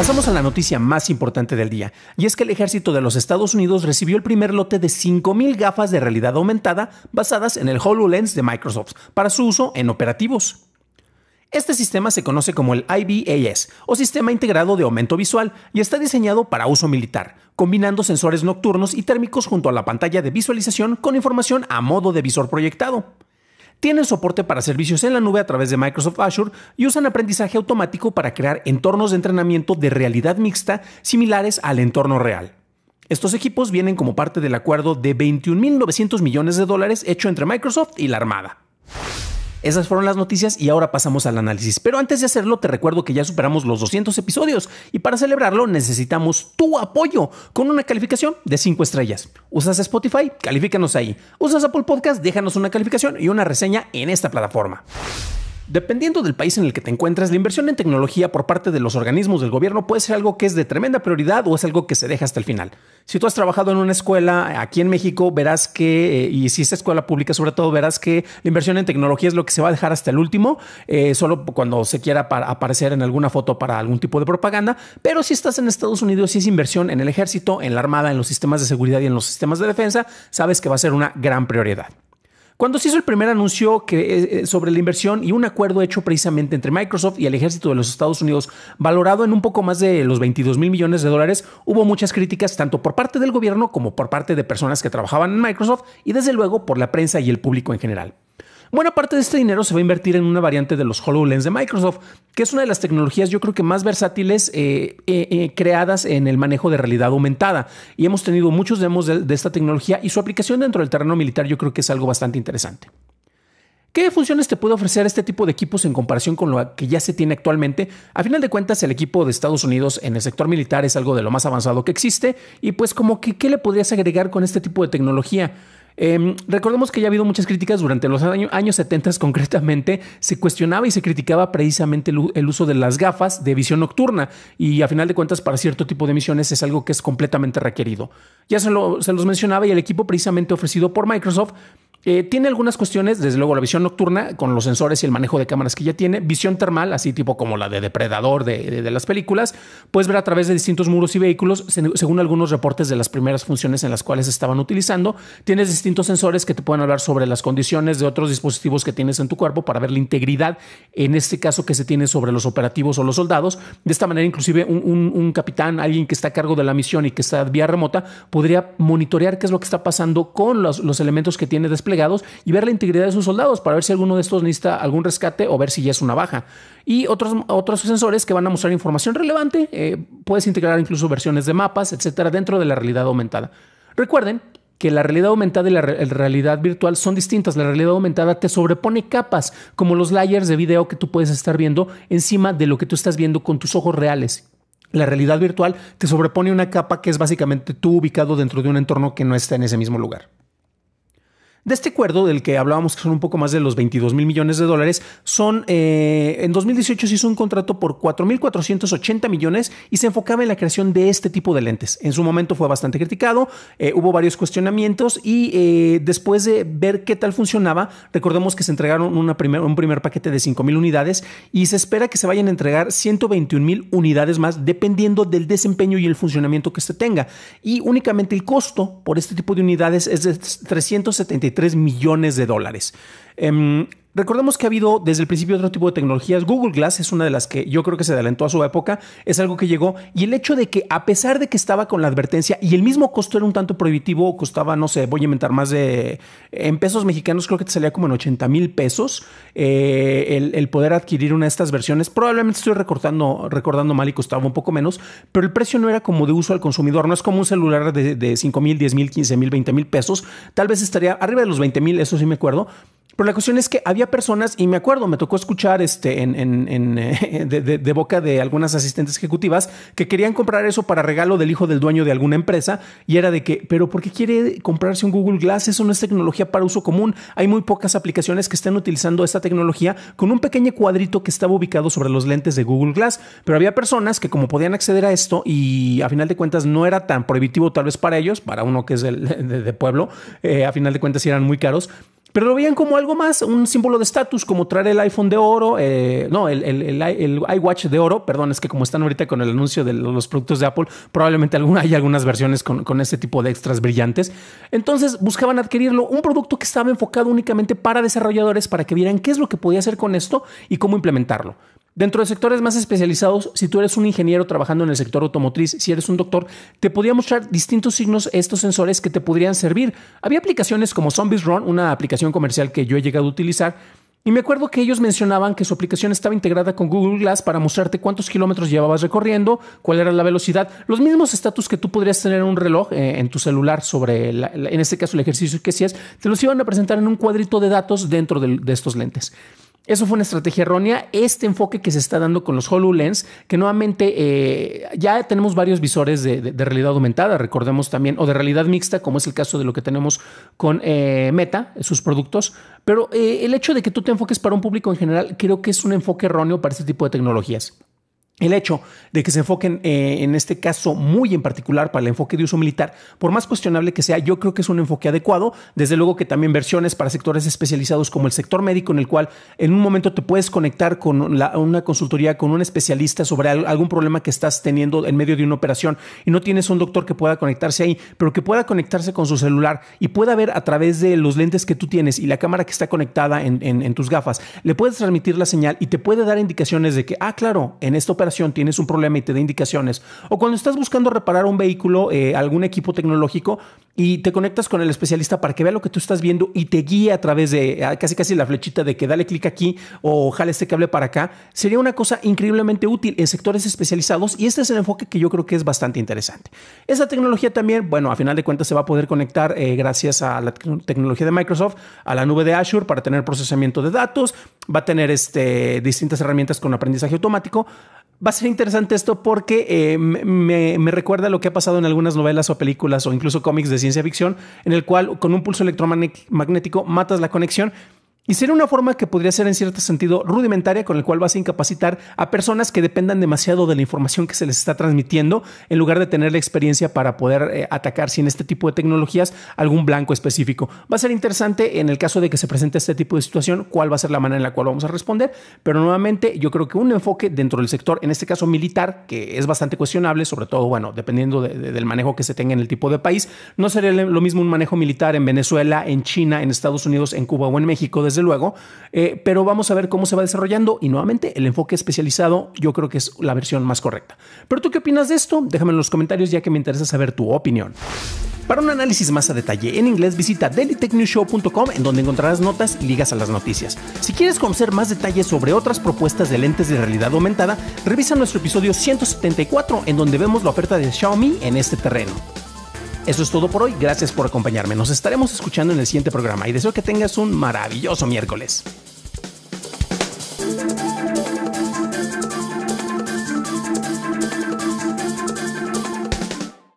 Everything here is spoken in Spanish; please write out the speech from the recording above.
Pasamos a la noticia más importante del día, y es que el ejército de los Estados Unidos recibió el primer lote de 5.000 gafas de realidad aumentada basadas en el HoloLens de Microsoft para su uso en operativos. Este sistema se conoce como el IBAS, o Sistema Integrado de Aumento Visual, y está diseñado para uso militar, combinando sensores nocturnos y térmicos junto a la pantalla de visualización con información a modo de visor proyectado tienen soporte para servicios en la nube a través de Microsoft Azure y usan aprendizaje automático para crear entornos de entrenamiento de realidad mixta similares al entorno real. Estos equipos vienen como parte del acuerdo de 21.900 millones de dólares hecho entre Microsoft y la Armada. Esas fueron las noticias y ahora pasamos al análisis. Pero antes de hacerlo, te recuerdo que ya superamos los 200 episodios y para celebrarlo necesitamos tu apoyo con una calificación de 5 estrellas. ¿Usas Spotify? Califícanos ahí. ¿Usas Apple Podcast? Déjanos una calificación y una reseña en esta plataforma. Dependiendo del país en el que te encuentres, la inversión en tecnología por parte de los organismos del gobierno puede ser algo que es de tremenda prioridad o es algo que se deja hasta el final. Si tú has trabajado en una escuela eh, aquí en México, verás que, eh, y si es escuela pública sobre todo, verás que la inversión en tecnología es lo que se va a dejar hasta el último, eh, solo cuando se quiera aparecer en alguna foto para algún tipo de propaganda. Pero si estás en Estados Unidos, si es inversión en el ejército, en la armada, en los sistemas de seguridad y en los sistemas de defensa, sabes que va a ser una gran prioridad. Cuando se hizo el primer anuncio eh, eh, sobre la inversión y un acuerdo hecho precisamente entre Microsoft y el ejército de los Estados Unidos, valorado en un poco más de los 22 mil millones de dólares, hubo muchas críticas tanto por parte del gobierno como por parte de personas que trabajaban en Microsoft y desde luego por la prensa y el público en general. Buena parte de este dinero se va a invertir en una variante de los HoloLens de Microsoft, que es una de las tecnologías yo creo que más versátiles eh, eh, eh, creadas en el manejo de realidad aumentada. Y hemos tenido muchos demos de, esta tecnología y su aplicación dentro del terreno militar yo creo que es algo bastante interesante. ¿Qué funciones te puede ofrecer este tipo de equipos en comparación con lo que ya se tiene actualmente? A final de cuentas, el equipo de Estados Unidos en el sector militar es algo de lo más avanzado que existe y pues como que qué le podrías agregar con este tipo de tecnología. Em, recordemos que ya ha habido muchas críticas durante los años 70 concretamente, se cuestionaba y se criticaba precisamente el, uso de las gafas de visión nocturna y a final de cuentas para cierto tipo de misiones es algo que es completamente requerido. Ya se, se los mencionaba y el equipo precisamente ofrecido por Microsoft eh, tiene algunas cuestiones, desde luego la visión nocturna, con los sensores y el manejo de cámaras que ya tiene, visión termal, así tipo como la de depredador de, de, las películas, puedes ver a través de distintos muros y vehículos, según algunos reportes de las primeras funciones en las cuales estaban utilizando, tienes distintos sensores que te pueden hablar sobre las condiciones de otros dispositivos que tienes en tu cuerpo para ver la integridad, en este caso que se tiene sobre los operativos o los soldados, de esta manera inclusive un, capitán, alguien que está a cargo de la misión y que está vía remota, podría monitorear qué es lo que está pasando con los, los elementos que tiene desplegado y ver la integridad de sus soldados para ver si alguno de estos necesita algún rescate o ver si ya es una baja. Y otros, otros sensores que van a mostrar información relevante. Eh, puedes integrar incluso versiones de mapas, etcétera, dentro de la realidad aumentada. Recuerden que la realidad aumentada y la realidad virtual son distintas. La realidad aumentada te sobrepone capas, como los layers de video que tú puedes estar viendo encima de lo que tú estás viendo con tus ojos reales. La realidad virtual te sobrepone una capa que es básicamente tú ubicado dentro de un entorno que no está en ese mismo lugar. De este acuerdo del que hablábamos, que son un poco más de los 22 mil millones de dólares, son eh, en 2018 se hizo un contrato por 4.480 millones y se enfocaba en la creación de este tipo de lentes. En su momento fue bastante criticado, eh, hubo varios cuestionamientos y eh, después de ver qué tal funcionaba, recordemos que se entregaron una un primer paquete de 5 mil unidades y se espera que se vayan a entregar 121 mil unidades más dependiendo del desempeño y el funcionamiento que se tenga. Y únicamente el costo por este tipo de unidades es de 375 3 millones de dólares. Em, Recordemos que ha habido desde el principio otro tipo de tecnologías. Google Glass es una de las que yo creo que se adelantó a su época, es algo que llegó y el hecho de que a pesar de que estaba con la advertencia y el mismo costo era un tanto prohibitivo, costaba, no sé, voy a inventar más de, en pesos mexicanos creo que te salía como en 80 mil pesos eh, el, poder adquirir una de estas versiones. Probablemente estoy recortando, recordando mal y costaba un poco menos, pero el precio no era como de uso al consumidor, no es como un celular de, de 5 mil, 10 mil, 15 mil, 20 mil pesos, tal vez estaría arriba de los 20 mil, eso sí me acuerdo pero la cuestión es que había personas, y me acuerdo, me tocó escuchar este en, eh, de, boca de algunas asistentes ejecutivas que querían comprar eso para regalo del hijo del dueño de alguna empresa, y era de que, pero ¿por qué quiere comprarse un Google Glass? Eso no es tecnología para uso común. Hay muy pocas aplicaciones que estén utilizando esta tecnología con un pequeño cuadrito que estaba ubicado sobre los lentes de Google Glass. Pero había personas que como podían acceder a esto y a final de cuentas no era tan prohibitivo tal vez para ellos, para uno que es de, pueblo, eh, a final de cuentas eran muy caros, pero lo veían como algo más, un símbolo de estatus, como traer el iPhone de oro, eh, no, el, iWatch de oro, perdón, es que como están ahorita con el anuncio de los productos de Apple, probablemente alguna, hay algunas versiones con, con este tipo de extras brillantes. Entonces buscaban adquirirlo, un producto que estaba enfocado únicamente para desarrolladores, para que vieran qué es lo que podía hacer con esto y cómo implementarlo. Dentro de sectores más especializados, si tú eres un ingeniero trabajando en el sector automotriz, si eres un doctor, te podía mostrar distintos signos estos sensores que te podrían servir. Había aplicaciones como Zombies Run, una aplicación comercial que yo he llegado a utilizar, y me acuerdo que ellos mencionaban que su aplicación estaba integrada con Google Glass para mostrarte cuántos kilómetros llevabas recorriendo, cuál era la velocidad, los mismos estatus que tú podrías tener en un reloj eh, en tu celular sobre, en este caso, el ejercicio que hacías, te los iban a presentar en un cuadrito de datos dentro de estos lentes. Eso fue una estrategia errónea. Este enfoque que se está dando con los HoloLens, que nuevamente eh, ya tenemos varios visores de, realidad aumentada, recordemos también, o de realidad mixta, como es el caso de lo que tenemos con eh, Meta, sus productos. Pero eh, el hecho de que tú te enfoques para un público en general, creo que es un enfoque erróneo para este tipo de tecnologías el hecho de que se enfoquen eh, en este caso muy en particular para el enfoque de uso militar, por más cuestionable que sea, yo creo que es un enfoque adecuado. Desde luego que también versiones para sectores especializados como el sector médico, en el cual en un momento te puedes conectar con una consultoría, con un especialista sobre algún problema que estás teniendo en medio de una operación y no tienes un doctor que pueda conectarse ahí, pero que pueda conectarse con su celular y pueda ver a través de los lentes que tú tienes y la cámara que está conectada en, en tus gafas, le puedes transmitir la señal y te puede dar indicaciones de que, ah, claro, en esta operación tienes un problema y te da indicaciones, o cuando estás buscando reparar un vehículo, eh, algún equipo tecnológico, y te conectas con el especialista para que vea lo que tú estás viendo y te guíe a través de ah, casi casi la flechita de que dale clic aquí o jale este cable para acá, sería una cosa increíblemente útil en sectores especializados y este es el enfoque que yo creo que es bastante interesante. Esa tecnología también, bueno, a final de cuentas se va a poder conectar eh, gracias a la tecnología de Microsoft a la nube de Azure para tener procesamiento de datos, va a tener este, distintas herramientas con aprendizaje automático. Va a ser interesante esto porque eh, me, me recuerda lo que ha pasado en algunas novelas o películas o incluso cómics de ciencia ficción, en el cual con un pulso electromagnético matas la conexión y sería una forma que podría ser en cierto sentido rudimentaria con el cual vas a incapacitar a personas que dependan demasiado de la información que se les está transmitiendo en lugar de tener la experiencia para poder eh, atacar sin este tipo de tecnologías algún blanco específico. Va a ser interesante en el caso de que se presente este tipo de situación cuál va a ser la manera en la cual vamos a responder, pero nuevamente yo creo que un enfoque dentro del sector, en este caso militar, que es bastante cuestionable, sobre todo, bueno, dependiendo del manejo que se tenga en el tipo de país, no sería lo mismo un manejo militar en Venezuela, en China, en Estados Unidos, en Cuba o en México luego, eh, pero vamos a ver cómo se va desarrollando y nuevamente el enfoque especializado yo creo que es la versión más correcta. Pero tú qué opinas de esto? Déjame en los comentarios ya que me interesa saber tu opinión. Para un análisis más a detalle en inglés, visita dailytechnewshow.com en donde encontrarás notas y ligas a las noticias. Si quieres conocer más detalles sobre otras propuestas de lentes de realidad aumentada, revisa nuestro episodio 174 en donde vemos la oferta de Xiaomi en este terreno. Eso es todo por hoy. Gracias por acompañarme. Nos estaremos escuchando en el siguiente programa y deseo que tengas un maravilloso miércoles.